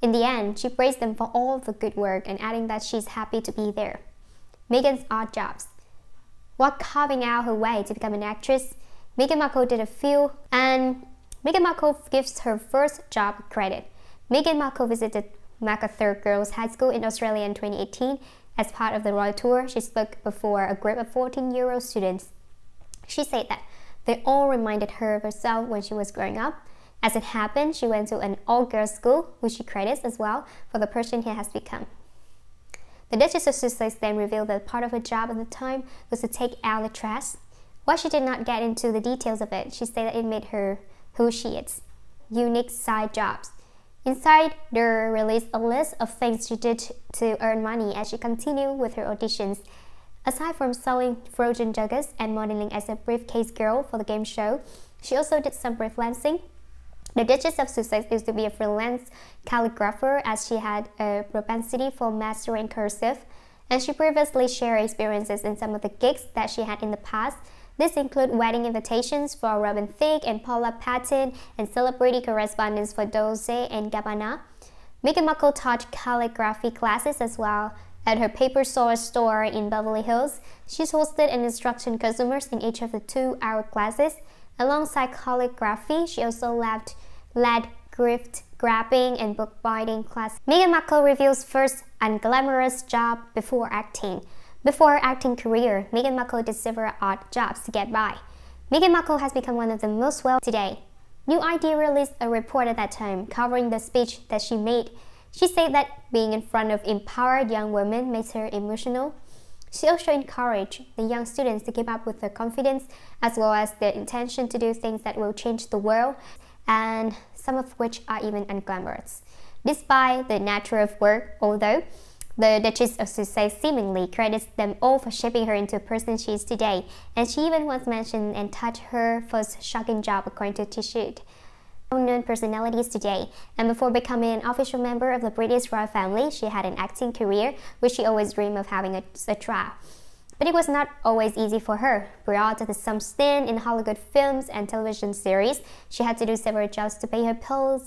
In the end, she praised them for all the good work and adding that she's happy to be there. Megan's odd jobs. While carving out her way to become an actress, Megan Markle did a few, and Megan Markle gives her first job credit. Megan Markle visited MacArthur Girls High School in Australia in 2018. As part of the Royal Tour, she spoke before a group of 14 year old students. She said that they all reminded her of herself when she was growing up as it happened, she went to an all-girls school, which she credits as well for the person she has become. The Duchess of Sussex then revealed that part of her job at the time was to take out the trash. While she did not get into the details of it, she said that it made her who she is. Unique side jobs. Inside, there released a list of things she did to earn money as she continued with her auditions. Aside from selling frozen juggers and modeling as a briefcase girl for the game show, she also did some breath the Duchess of Sussex used to be a freelance calligrapher as she had a propensity for mastering cursive, and she previously shared experiences in some of the gigs that she had in the past. This include wedding invitations for Robin Thicke and Paula Patton and celebrity correspondence for Dolce and Gabbana. Meghan Markle taught calligraphy classes as well, at her paper source store in Beverly Hills, she's hosted and instructed customers in each of the two hour classes. Alongside calligraphy, she also left, led grift grabbing and bookbinding class. Meghan Markle reveals first unglamorous job before acting. Before her acting career, Meghan Markle did several odd jobs to get by. Meghan Markle has become one of the most well today. New Idea released a report at that time covering the speech that she made. She said that being in front of empowered young women makes her emotional she also encouraged the young students to keep up with their confidence as well as their intention to do things that will change the world and some of which are even unglamorous. Despite the nature of work, although, the Duchess of Sussex seemingly credits them all for shaping her into the person she is today, and she even once mentioned and touched her first shocking job according to Tishud known personalities today. And before becoming an official member of the British royal family, she had an acting career, which she always dreamed of having a, a try. But it was not always easy for her. Brought to some stint in Hollywood films and television series, she had to do several jobs to pay her bills